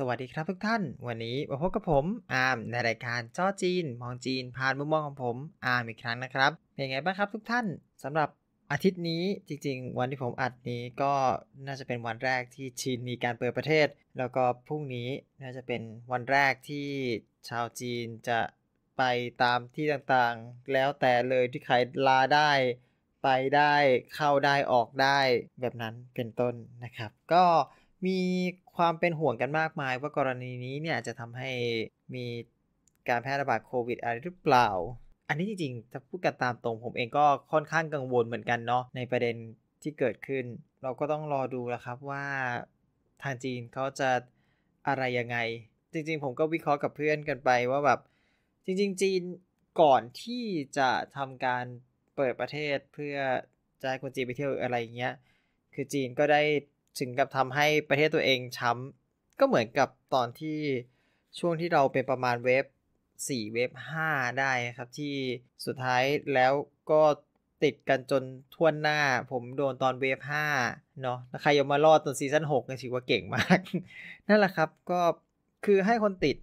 สวัสดีครับทุกท่าน วันนี้มาพบกับผมอาร์มในรายการจ้อจีน มองจีนผ่านมุมมองของผมอาร์มอีกครั้งนะครับ เป็นไงบ้างครับ ทุกท่านสำหรับอาทิตย์นี้จริงๆ วันที่ผมอัดนี้ก็น่าจะเป็นวันแรกที่จีนมีการเปิดประเทศ แล้วก็พรุ่งนี้น่าจะเป็นวันแรกที่ชาวจีนจะไปตามที่ต่างๆ แล้วแต่เลยที่ใครลาได้ ไปได้เข้าได้ออกได้แบบนั้นเป็นต้นนะครับ ก็มีความเป็นห่วงกันมากมาย ว่ากรณีนี้เนี่ย จะทำให้มีการแพร่ระบาดโควิด อะไรหรือเปล่า อันนี้จริงๆ ถ้าพูดกันตามตรง ผมเองก็ค่อนข้างกังวลเหมือนกันเนาะในประเด็นที่เกิดขึ้น เราก็ต้องรอดูแล้วครับว่า ทางจีนเขาจะ อะไรยังไง จริงๆผมก็วิเคราะห์กับเพื่อนกันไป ว่าแบบจริง ๆ จีนก่อนที่จะทำการเปิดประเทศเพื่อจะให้คนจีนไปเที่ยวอะไรเงี้ยคือจีนก็ได้ถึงกับทำให้ประเทศตัวเองช้าก็เหมือนกับตอนที่ช่วงที่เราเป็นประมาณเวฟ4เวฟ5ได้ครับ ที่สุดท้ายแล้วก็ติดกันจนท่วหน้าผมโดนตอนเวฟ5เนาะใครยังมารอดตอนซีซั่น6กนี่ถือว่าเก่งมาก นั่นแหละครับก็คือให้คนติด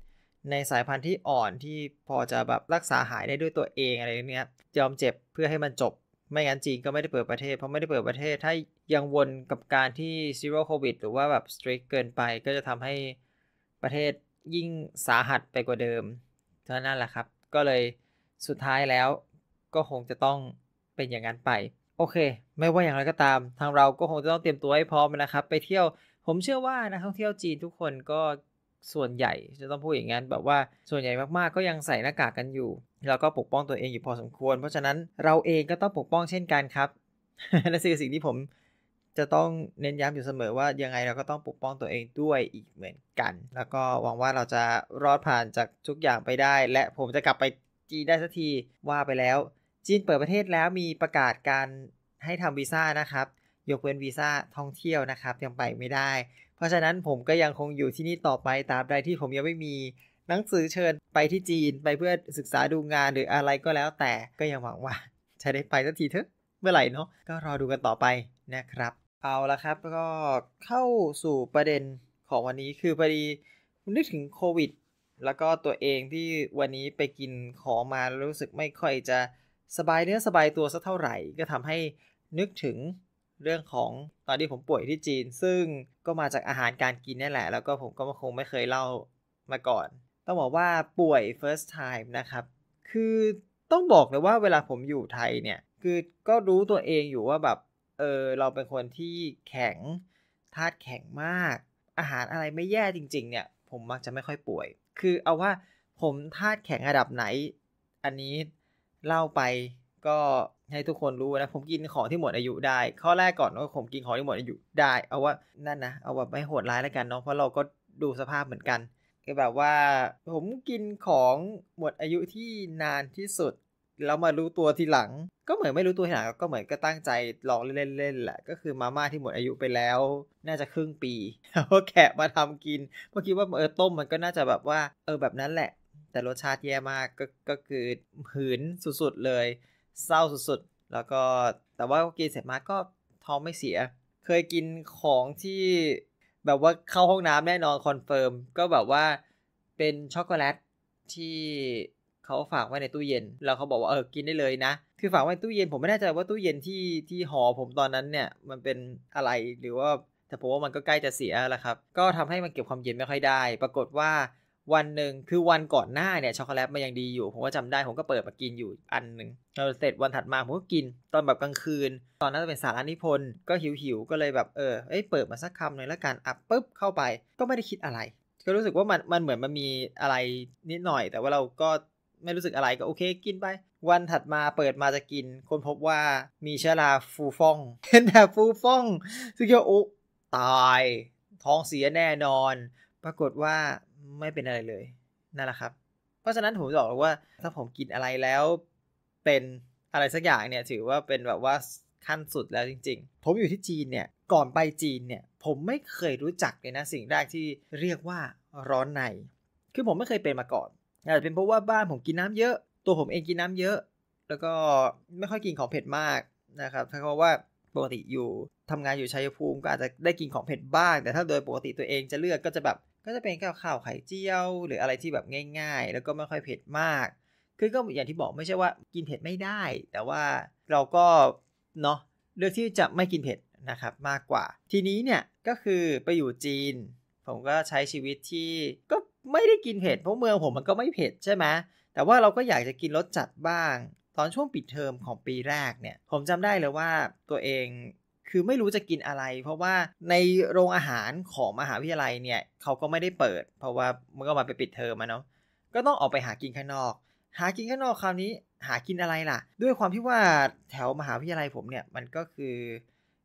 ในสายพันธุ์ที่อ่อนที่พอจะแบบรักษาหายได้ด้วยตัวเองอะไรเนี้ยยอมเจ็บเพื่อให้มันจบไม่งั้นจีนก็ไม่ได้เปิดประเทศเพราะไม่ได้เปิดประเทศ ถ้ายังวนกับการที่ซีโร่โควิดหรือว่าแบบสตรีกเกินไปก็จะทำให้ประเทศยิ่งสาหัสไปกว่าเดิมเท่านั้นแหละครับ ก็เลยสุดท้ายแล้วก็คงจะต้องเป็นอย่างนั้นไป โอเค ไม่ว่าอย่างไรก็ตามทางเราก็คงจะต้องเตรียมตัวให้พร้อมนะครับ ไปเที่ยวผมเชื่อว่านะักท่องเที่ยวจีนทุกคนก็ส่วนใหญ่จะต้องพูดอย่างนั้นแบบว่าส่วนใหญ่มากๆก็ยังใส่หน้ากากกันอยู่ แล้วก็ปกป้องตัวเองอยู่พอสมควร เพราะฉะนั้นเราเองก็ต้องปกป้องเช่นกันครับนั่นคือสิ่งที่ผมจะต้องเน้นย้ำอยู่เสมอว่ายังไงเราก็ต้องปกป้องตัวเองด้วยอีกเหมือนกัน แล้วก็หวังว่าเราจะรอดผ่านจากทุกอย่างไปได้ และผมจะกลับไปจีนได้สักทีว่าไปแล้วจีนเปิดประเทศแล้วมีประกาศการให้ทำวีซ่านะครับยกเว้นวีซ่าท่องเที่ยวนะครับยังไปไม่ได้ เพราะฉะนั้นผมก็ยังคงอยู่ที่นี่ต่อไปตามใดที่ผมยังไม่มีหนังสือเชิญไปที่จีนไปเพื่อศึกษาดูงานหรืออะไรก็แล้ว แต่ก็ยังหวังว่าจะได้ไปสักทีเถอะเมื่อไหร่เนาะก็รอดูกันต่อไปนะครับ เอาละครับก็เข้าสู่ประเด็นของวันนี้คือพอดีนึกถึงโควิด แล้วก็ตัวเองที่วันนี้ไปกินของมารู้สึกไม่ค่อยจะสบายเนื้อสบายตัวสักเท่าไหร่ก็ทำให้นึกถึงเรื่องของตอนที่ผมป่วยที่จีน ซึ่งก็มาจากอาหารการกินนี่แหละ แล้วก็ผมก็คงไม่เคยเล่ามาก่อน ต้องบอกว่าป่วย first time นะครับ คือต้องบอกเลยว่าเวลาผมอยู่ไทยเนี่ยคือก็รู้ตัวเองอยู่ว่าแบบเออ เราเป็นคนที่แข็งธาตุแข็งมากอาหารอะไรไม่แย่จริงๆเนี่ยผมมักจะไม่ค่อยป่วย คือเอาว่าผมธาตุแข็งระดับไหน อันนี้เล่าไปก็ให้ทุกคนรู้นะผมกินของที่หมดอายุได้ข้อแรกก่อนว่าผมกินของที่หมดอายุได้ เอาว่านั่นนะเอาแบบไม่โหดร้ายแล้วกันเนาะเพราะเราก็ดูสภาพเหมือนกัน ก็แบบว่า ผมกินของหมดอายุที่นานที่สุดแล้วมารู้ตัวทีหลัง ก็เหมือนไม่รู้ตัวทีหลังก็เหมือนก็ตั้งใจลองเล่นๆแหละ ก็คือมาม่าที่หมดอายุไปแล้ว น่าจะครึ่งปีแล้วก็แกะมาทำกินเมื่อกี้ว่าเออต้มมันก็น่าจะแบบว่า เออแบบนั้นแหละ แต่รสชาติแย่มากก็ก็คือหืนสุดๆเลยเศร้าสุดๆแล้วก็ แต่ว่ากินเสร็จมาก็ท้องไม่เสีย เคยกินของที่แบบว่าเข้าห้องน้ำแน่นอนคอนเฟิร์ม ก็แบบว่าเป็นช็อกโกแลตที่เขาฝากไว้ในตู้เย็น แล้วเขาบอกว่าเออ กินได้เลยนะ คือฝากไว้ตู้เย็น ผมไม่แน่ใจว่าตู้เย็น ที่ที่หอผมตอนนั้นเนี่ยมันเป็นอะไร หรือว่าแต่ผมว่ามันก็ใกล้จะเสียแล้วครับ ก็ทำให้มันเก็บความเย็นไม่ค่อยได้ ปรากฏว่าวันหนึ่งคือวันก่อนหน้าเนี่ยช็อกโกแลตมันยังดีอยู่ ผมก็จำได้ผมก็เปิดมากินอยู่อันหนึ่งเราเสร็จวันถัดมาผมก็กินตอนแบบกลางคืน ตอนนั้นเป็นสารานิพนธ์ก็หิวหิวก็เลยแบบเออเอ้ย เปิดมาสักคำหน่อยแล้วกันอัพปุ๊บเข้าไปก็ไม่ได้คิดอะไรก็รู้สึกว่ามันมันเหมือนมันมีอะไรนิดหน่อย แต่ว่าเราก็ไม่รู้สึกอะไรก็โอเคกินไป วันถัดมาเปิดมาจะกิน คนพบว่ามีเชื้อราฟูฟ่องเห็นแบบฟูฟ่องซึ่งก็โอ๊ตายท้องเสียแน่นอนปรากฏว่าไม่เป็นอะไรเลย นั่นแหละครับ เพราะฉะนั้นผมบอกว่าถ้าผมกินอะไรแล้วเป็นอะไรสักอย่างเนี่ย ถือว่าเป็นแบบว่าขั้นสุดแล้วจริง ๆ ผมอยู่ที่จีนเนี่ย ก่อนไปจีนเนี่ย ผมไม่เคยรู้จักเลยนะสิ่งแรกที่เรียกว่าร้อนใน คือผมไม่เคยเป็นมาก่อนอาจจะเป็นเพราะว่าบ้านผมกินน้ำเยอะตัวผมเองกินน้ำเยอะ แล้วก็ไม่ค่อยกินของเผ็ดมากนะครับเพราะว่า ปกติอยู่ทำงานอยู่ชัยภูมิก็อาจจะได้กินของเผ็ดบ้าง แต่ถ้าโดยปกติตัวเองจะเลือกก็จะแบบก็จะเป็นข้าวข้าวไข่เจียว หรืออะไรที่แบบง่าย ๆ แล้วก็ไม่ค่อยเผ็ดมาก คือก็อย่างที่บอกไม่ใช่ว่ากินเผ็ดไม่ได้ แต่ว่าเราก็เนาะเลือกที่จะไม่กินเผ็ดนะครับมากกว่า ทีนี้เนี่ยก็คือไปอยู่จีน ผมก็ใช้ชีวิตที่ก็ไม่ได้กินเผ็ดเพราะเมืองผมมันก็ไม่เผ็ดใช่ไหมแต่ว่าเราก็อยากจะกินรสจัดบ้าง ตอนช่วงปิดเทอมของปีแรกเนี่ย ผมจำได้เลยว่าตัวเองคือไม่รู้จะกินอะไร เพราะว่าในโรงอาหารของมหาวิทยาลัยเนี่ยเขาก็ไม่ได้เปิด เพราะว่ามันก็มาไปปิดเทอมมาเนาะก็ต้องออกไปหากินข้างนอก หากินข้างนอกคราวนี้ หากินอะไรล่ะ ด้วยความที่ว่าแถวมหาวิทยาลัยผมเนี่ยมันก็คือ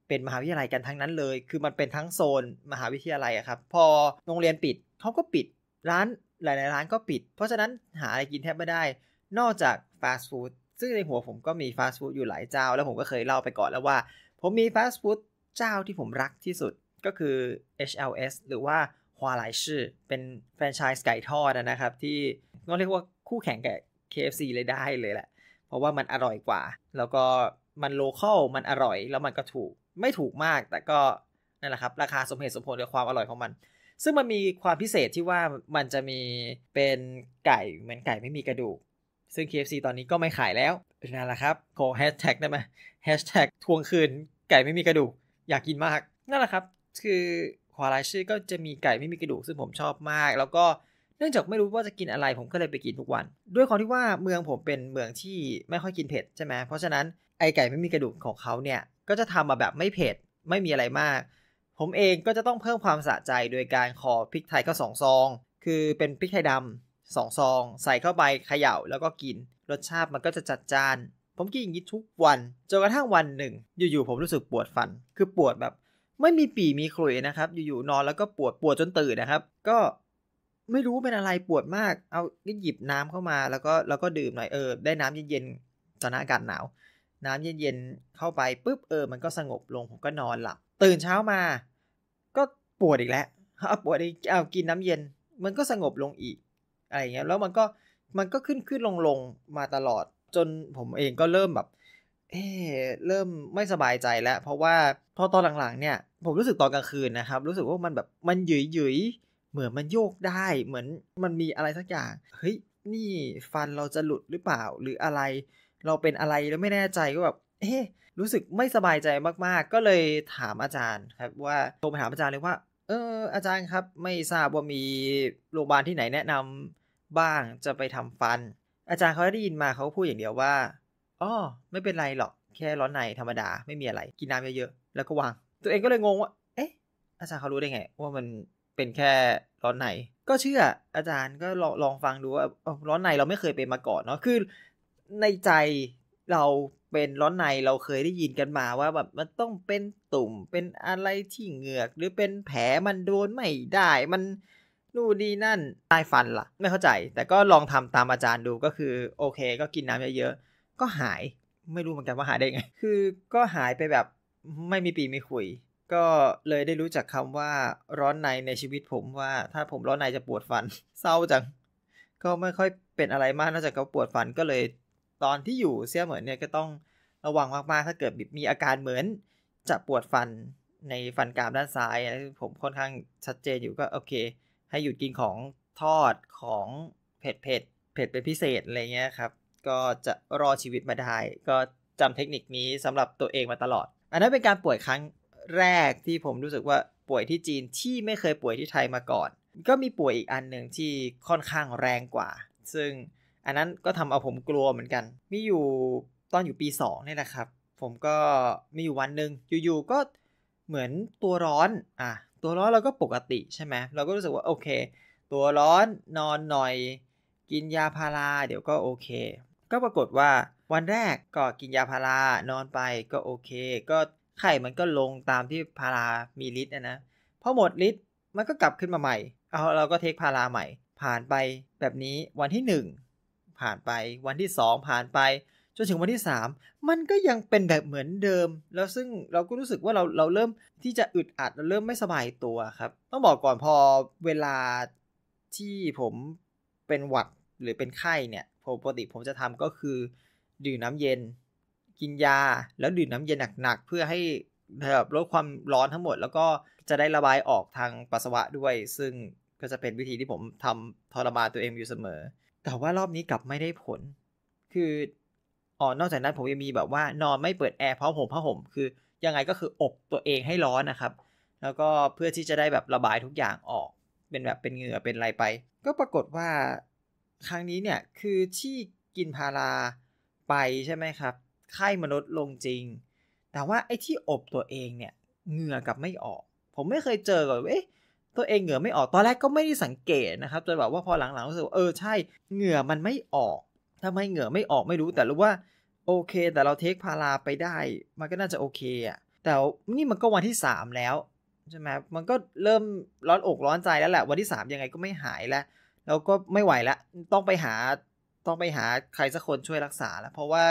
เป็นมหาวิทยาลัยกันทั้งนั้นเลย คือมันเป็นทั้งโซนมหาวิทยาลัยอะครับ พอโรงเรียนปิดเขาก็ปิด ร้านหลาย ๆ ร้านก็ปิด เพราะฉะนั้นหาอะไรกินแทบไม่ได้นอกจากฟาสต์ฟู้ดซึ่งในหัวผมก็มีฟาสต์ฟู้ดอยู่หลายเจ้า แล้วผมก็เคยเล่าไปก่อนแล้วว่าผมมีฟาสต์ฟู้ดเจ้าที่ผมรักที่สุดก็คือ HLS หรือว่าฮวาไลชื่อ เป็นแฟรนไชส์ไก่ทอดนะครับ ที่น้องเรียกว่าคู่แข่งกับ KFC เลยได้เลยแหละ เพราะว่ามันอร่อยกว่า แล้วก็มันโลเคอลมันอร่อยแล้วมันก็ถูกไม่ถูกมากแต่ก็นั่นแหละครับ ราคาสมเหตุสมผลกับความอร่อยของมัน ซึ่งมันมีความพิเศษที่ว่ามันจะมีเป็นไก่เหมือนไก่ไม่มีกระดูกซึ่ง KFC ตอนนี้ก็ไม่ขายแล้วนั่นแหละครับขอแฮชแท็กได้ไหมแฮชแท็กทวงคืน ไก่ไม่มีกระดูก อยากกินมาก นั่นแหละครับ คือควาลายชื่อก็จะมีไก่ไม่มีกระดูกซึ่งผมชอบมาก แล้วก็เนื่องจากไม่รู้ว่าจะกินอะไรผมก็เลยไปกินทุกวัน ด้วยความที่ว่าเมืองผมเป็นเมืองที่ไม่ค่อยกินเผ็ดใช่ไหม เพราะฉะนั้นไอไก่ไม่มีกระดูกของเขาเนี่ย ก็จะทำมาแบบไม่เผ็ด ไม่มีอะไรมาก ผมเองก็จะต้องเพิ่มความสะใจโดยการขอพริกไทยก็สองซอง คือเป็นพริกไทยดำสองซองใส่เข้าไปเขย่าแล้วก็กิน รสชาติมันก็จะจัดจ้าน ผมกินอย่างนี้ทุกวันจนกระทั่งวันหนึ่ง อยู่ๆ ผมรู้สึกปวดฟันคือปวดแบบ ไม่มีปีมีขลุ่ยนะครับอยู่ๆนอนแล้วก็ปวดปวดจนตื่นนะครับ ก็ไม่รู้เป็นอะไรปวดมากเอาหยิบน้ำเข้ามา แล้วก็แล้วก็ดื่มหน่อยเออได้น้ำเย็นๆตอนนั้นอากาศหนาว น้ำเย็นๆเข้าไปปุ๊บเออ มันก็สงบลงผมก็นอนหลับตื่นเช้ามาก็ปวดอีกแล้วเอาปวดอีกเอากินน้ำเย็นมันก็สงบลงอีกอะไรเงี้ยแล้วมันก็มันก็ขึ้นขึ้นลงลงมาตลอดจนผมเองก็เริ่มแบบเอเริ่มไม่สบายใจแล้วเพราะว่าพอตอนหลังๆ เนี่ย ผมรู้สึกตอนกลางคืนนะครับ รู้สึกว่ามันแบบมันหยุยหยุยเหมือนมันโยกได้เหมือนมันมีอะไรสักอย่างเฮ้ยนี่ฟันเราจะหลุดหรือเปล่าหรืออะไร เราเป็นอะไรแล้วไม่แน่ใจก็แบบเอ๊รู้สึกไม่สบายใจมากๆ ก็เลยถามอาจารย์ครับ ว่าโทรไปถามอาจารย์เลยว่าเออ อาจารย์ครับ ไม่ทราบว่ามีโรงพยาบาลที่ไหนแนะนำบ้างจะไปทำฟัน อาจารย์เขาได้ยินมาเขาพูดอย่างเดียวว่าอ๋อไม่เป็นไรหรอก แค่ร้อนในธรรมดา ไม่มีอะไร กินน้ำเยอะ ๆ แล้วก็วางตัวเองก็เลยงงว่า เอ๊ะ อาจารย์เขารู้ได้ไง ว่ามันเป็นแค่ร้อนในก็เชื่อ อาจารย์ก็ลองลองฟังดูว่า ร้อนในเราไม่เคยเป็นมาก่อนเนาะ คือ ในใจเราเป็นร้อนในเราเคยได้ยินกันมาว่าแบบมันต้องเป็นตุ่ม เป็นอะไรที่เหงือก หรือเป็นแผลมันโดนไม่ได้ มันนู่นนี่นั่นใต้ฟันละ่ะ ไม่เข้าใจ แต่ก็ลองทำตามอาจารย์ดูก็คือโอเค ก็กินน้ำเยอะๆก็หายไม่รู้เหมือนกันว่าหายได้ไงคือก็หายไปแบบไม่มีปีไม่คุย ก็เลยได้รู้จักคำว่าร้อนในในชีวิตผมว่า ถ้าผมร้อนในจะปวดฟัน เศร้าจังก็ไม่ค่อยเป็นอะไรมากนอกจากเขาปวดฟันก็เลย ตอนที่อยู่เสี้ยเหมือนเนี่ยก็ต้องระวังมากๆ ถ้าเกิดมีอาการเหมือน จะปวดฟันในฟันกรามด้านซ้าย ผมค่อนข้างชัดเจนอยู่ก็โอเคให้หยุดกินของทอดของเผ็ดเผ็ดเผ็ดเป็นพิเศษอะไรเงี้ยครับก็จะรอชีวิตมาได้ก็จำเทคนิคนี้สำหรับตัวเองมาตลอด อันนั้นเป็นการป่วยครั้งแรกที่ผมรู้สึกว่าป่วยที่จีนที่ไม่เคยป่วยที่ไทยมาก่อน ก็มีป่วยอีกอันหนึ่งที่ค่อนข้างแรงกว่า ซึ่งอันนั้นก็ทำเอาผมกลัวเหมือนกัน มีอยู่ตอนอยู่ปี2นี่แหละครับ ผมก็มีอยู่วันหนึ่งอยู่ๆก็เหมือนตัวร้อนอ่ะตัวร้อนเราก็ปกติใช่ไหม เราก็รู้สึก ว่า โอเค ตัวร้อนนอนหน่อย กินยาพารา เดี๋ยวก็โอเค ก็ปรากฏว่าวันแรกก็กิน ยา พารานอนไปก็โอเค ก็ไข่มันก็ลงตามที่พารามีฤทธิ์นะนะพอหมดฤทธิ์มันก็กลับขึ้นมาใหม่เอาเราก็เทคพาราใหม่ ผ่านไป แบบนี้วันที่ 1 ผ่านไป วันที่2ผ่านไปจนถึงวันที่3มันก็ยังเป็นแบบเหมือนเดิม แล้วซึ่งเราก็รู้สึกว่าเราเราเริ่มที่จะอึดอัดเราเริ่มไม่สบายตัวครับ ต้องบอกก่อนพอเวลาที่ผมเป็นหวัดหรือเป็นไข้เนี่ยปกติผมจะทำก็คือ ดื่มน้ำเย็น กินยาแล้วดื่มน้ำเย็นหนักๆ เพื่อให้แบบลดความร้อนทั้งหมด แล้วก็จะได้ระบายออกทางปัสสาวะด้วย ซึ่งก็จะเป็นวิธีที่ผมทำทรมานตัวเองอยู่เสมอ แต่ว่ารอบนี้กลับไม่ได้ผล คืออ๋อ นอกจากนั้นผมยังมีแบบว่านอนไม่เปิดแอร์เพราะผมผ้าห่มคือยังไงก็คืออบตัวเองให้ร้อนนะครับ แล้วก็เพื่อที่จะได้แบบระบายทุกอย่างออกเป็นแบบเป็นเหงื่อเป็นอะไรไป ก็ปรากฏว่าครั้งนี้เนี่ยคือที่กินพาราไปใช่ไหมครับ ไข้มนุษย์ลงจริง แต่ว่าไอ้ที่อบตัวเองเนี่ยเหงื่อกับไม่ออก ผมไม่เคยเจอก่อนเอ๊ะตัวเองเหงื่อไม่ออกตอนแรกก็ไม่ได้สังเกตนะครับจนแบบว่าพอหลังๆรู้สึกเออใช่เหงื่อมันไม่ออกทำให้เหงื่อไม่ออกไม่รู้แต่รู้ว่า โอเคแต่เราเทคพาราไปได้ มันก็น่าจะโอเคอ่ะแต่นี่มันก็วันที่3แล้วใช่ไหมมันก็เริ่มร้อนอกร้อนใจแล้วแหละวันที่ 3 ยังไงก็ไม่หายแล้วเราก็ไม่ไหวละต้องไปหาต้องไปหาใครสักคนช่วยรักษาแล้ว เพราะว่า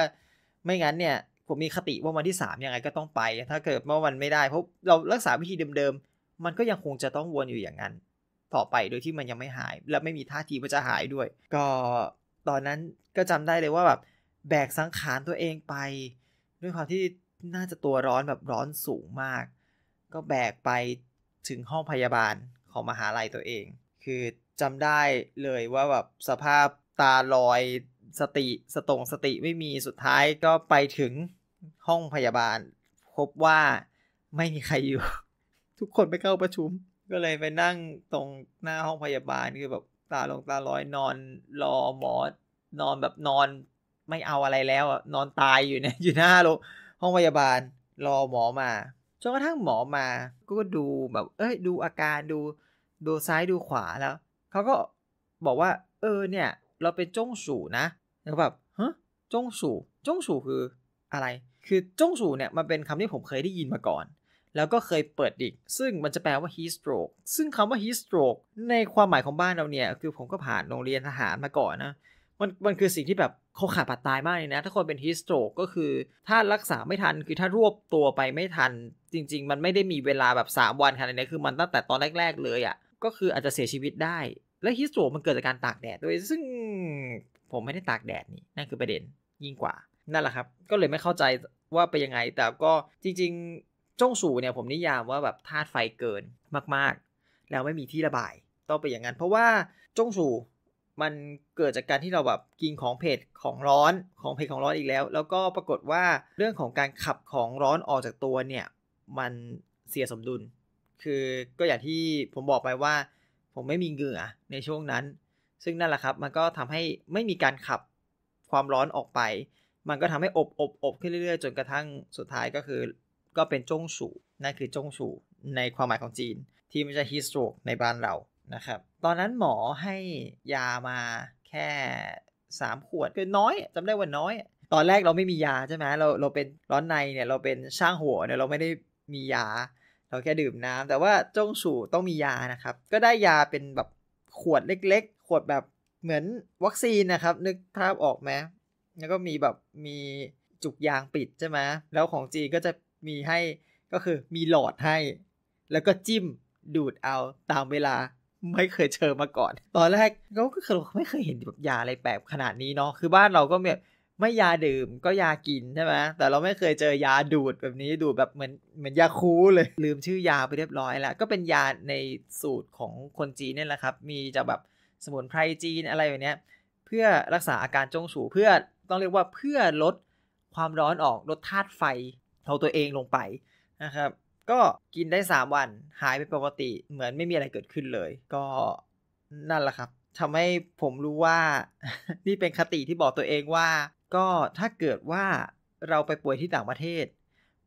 ไม่งั้นเนี่ยผมมีคติว่าวันที่3ยังไงก็ต้องไป ถ้าเกิดว่าวันไม่ได้เพราะเรารักษาวิธีเดิมๆมันก็ยังคงจะต้องวนอยู่อย่างนั้น ต่อไปโดยที่มันยังไม่หาย และไม่มีท่าทีว่าจะหายด้วย ก็ตอนนั้นก็จำได้เลยว่าแบบแบกสังขารตัวเองไป ด้วยความที่น่าจะตัวร้อนแบบร้อนสูงมาก ก็แบกไปถึงห้องพยาบาลของมหาลัยตัวเอง คือจำได้เลยว่าแบบสภาพตาลอยสติสตงสติไม่มีสุดท้ายก็ไปถึงห้องพยาบาล พบว่าไม่มีใครอยู่ ทุกคนไปเข้าประชุม ก็เลยไปนั่งตรงหน้าห้องพยาบาลคือแบบตาลงตาลอยนอนรอหมอ นอนแบบนอน ไม่เอาอะไรแล้วนอนตายอยู่เนี่ยอยู่หน้าโรงห้องพยาบาลรอหมอมาจนกระทั่งหมอมาก็ดูแบบเอ้ยดูอาการดู ดูซ้ายดูขวาแล้วเขาก็บอกว่า เออเนี่ยเราเป็นจงสู่นะแล้วแบบฮะจงสู่จงสู่คืออะไร คือจงสู่เนี่ยมันเป็นคำที่ผมเคยได้ยินมาก่อนแล้วก็เคยเปิดอีก ซึ่งมันจะแปลว่า heat stroke ซึ่งคำว่า heat stroke ในความหมายของบ้านเราเนี่ย คือผมก็ผ่านโรงเรียนทหารมาก่อนนะมันมันคือสิ่งที่แบบเขาขาดปัดตายมากเลยนะ ถ้าคนเป็น heat stroke ก็คือถ้ารักษาไม่ทัน คือถ้ารวบตัวไปไม่ทัน จริง ๆ มันไม่ได้มีเวลาแบบ 3 วันขนาดนี้คือมันตั้งแต่ตอนแรก ๆ เลยอะ่ะก็คืออาจจะเสียชีวิตได้ และ heat stroke มันเกิดจากการตากแดดด้วยซึ่งผมไม่ได้ตากแดดนี่นั่นคือประเด็นยิ่งกว่า นั่นแหละครับ ก็เลยไม่เข้าใจว่าไปยังไง แต่ก็จริงจงสู่เนี่ยผมนิยามว่าแบบธาตุไฟเกินมากๆ แล้วไม่มีที่ระบายต้องไปอย่างนั้น เพราะว่าจงสู่มันเกิดจากการที่เราแบบกินของเผ็ดของร้อน ของเผ็ดของร้อนอีกแล้ว แล้วก็ปรากฏว่าเรื่องของการขับของร้อนออกจากตัวเนี่ยมันเสียสมดุล คือก็อย่างที่ผมบอกไปว่า ผมไม่มีเหงื่อในช่วงนั้น ซึ่งนั่นแหละครับ มันก็ทำให้ไม่มีการขับความร้อนออกไป มันก็ทำให้อบอบอบขึ้นเรื่อยๆจนกระทั่งสุดท้ายก็คือก็เป็นจงสู่นั่นคือจงสู่ในความหมายของจีน ที่ไม่ใช่ฮิสโตรกในบ้านเรานะครับ ตอนนั้นหมอให้ยามาแค่ 3 ขวดคือน้อย จำได้ว่าน้อย ตอนแรกเราไม่มียาใช่ไหมเราเราเป็นร้อนในเนี่ย เราเป็นช่างหัวเนี่ยเราไม่ได้มียา เราแค่ดื่มน้ำ แต่ว่าจงสู่ต้องมียานะครับ ก็ได้ยาเป็นแบบขวดเล็กๆ ขวดแบบเหมือนวัคซีนนะครับ นึกภาพออกไหมแล้วก็มีแบบมีจุกยางปิดใช่ไหมแล้วของจีนก็จะมีให้ก็คือมีหลอดให้ แล้วก็จิ้มดูดเอาตามเวลาไม่เคยเจอมาก่อน ตอนแรกก็คือไม่เคยเห็นแบบยาอะไรแปลกขนาดนี้เนาะคือบ้านเราก็แบบไม่ยาดื่มก็ยากินใช่ไหมแต่เราไม่เคยเจอยาดูดแบบนี้ดูดแบบเหมือนเหมือนยาคูเลย ลืมชื่อยาไปเรียบร้อย แล้ว ก็เป็นยาในสูตรของคนจีนนี่แหละครับ มีจะแบบสมุนไพรจีนอะไรแบบนี้เพื่อรักษาอาการจงสูเพื่อต้องเรียกว่าเพื่อลดความร้อนออกลดธาตุไฟเอาตัวเองลงไปนะครับ ก็กินได้ 3 วันหายไปปกติเหมือนไม่มีอะไรเกิดขึ้นเลย ก็นั่นแหละครับทำให้ผมรู้ว่านี่เป็นคติที่บอกตัวเองว่า ก็ถ้าเกิดว่าเราไปป่วยที่ต่างประเทศ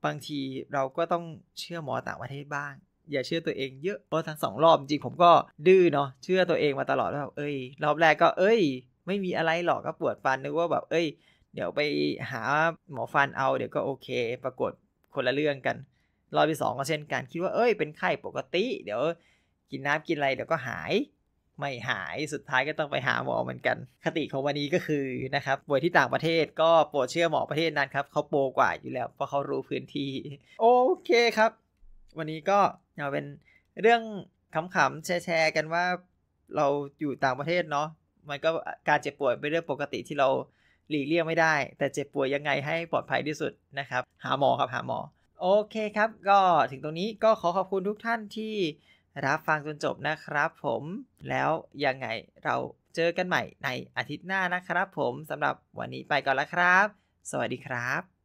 บางทีเราก็ต้องเชื่อหมอต่างประเทศบ้าง อย่าเชื่อตัวเองเยอะเพราะทั้งสองรอบจริงผมก็ดื้อเนาะเชื่อตัวเองมาตลอดว่าเอ้ย รอบแรกก็เอ้ย ไม่มีอะไรหรอกก็ปวดฟันนึกว่าแบบเอ้ยเดี๋ยวไปหาหมอฟันเอาเดี๋ยวก็โอเคปรากฏคนละเรื่องกันรอบที่สองก็เช่นกัน คิดว่าเอ้ยเป็นไข้ปกติ เดี๋ยวกินน้ำกินอะไรเดี๋ยวก็หาย ไม่หายสุดท้ายก็ต้องไปหาหมอเหมือนกัน คติของวันนี้ก็คือนะครับป่วยที่ต่างประเทศก็โปรดเชื่อหมอประเทศนั้นครับ เขาโปรกว่าอยู่แล้วเพราะเขารู้พื้นที่ โอเคครับ วันนี้ก็เอาเป็นเรื่องขำๆแชร์ๆกันว่า เราอยู่ต่างประเทศเนาะมันก็การเจ็บป่วยเป็นเรื่องปกติที่เราหลีกเลี่ยงไม่ได้แต่เจ็บป่วยยังไงให้ปลอดภัยที่สุดนะครับ หาหมอครับ หาหมอ โอเคครับก็ถึงตรงนี้ก็ขอขอบคุณทุกท่านที่รับฟังจนจบนะครับผมแล้วยังไงเราเจอกันใหม่ในอาทิตย์หน้านะครับผมสำหรับวันนี้ไปก่อนละครับ สวัสดีครับ